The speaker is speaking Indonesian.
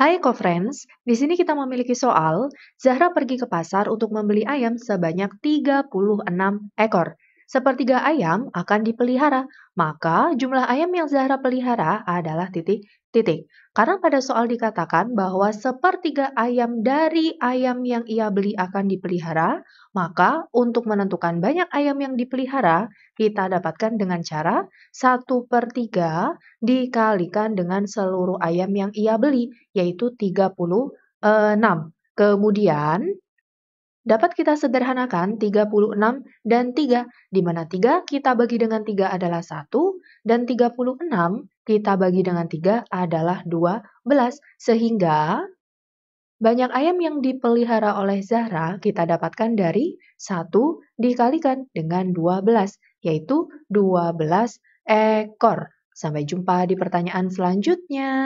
Hai co-friends, di sini kita memiliki soal, Zahra pergi ke pasar untuk membeli ayam sebanyak 36 ekor. Sepertiga ayam akan dipelihara, maka jumlah ayam yang Zahra pelihara adalah titik titik. Karena pada soal dikatakan bahwa sepertiga ayam dari ayam yang ia beli akan dipelihara, maka untuk menentukan banyak ayam yang dipelihara, kita dapatkan dengan cara 1 per 3 dikalikan dengan seluruh ayam yang ia beli, yaitu 36. Eh, Kemudian dapat kita sederhanakan 36 dan 3, di mana 3 kita bagi dengan 3 adalah 1, dan 36 kita bagi dengan 3 adalah 12, sehingga banyak ayam yang dipelihara oleh Zahra kita dapatkan dari 1 dikalikan dengan 12, yaitu 12 ekor. Sampai jumpa di pertanyaan selanjutnya.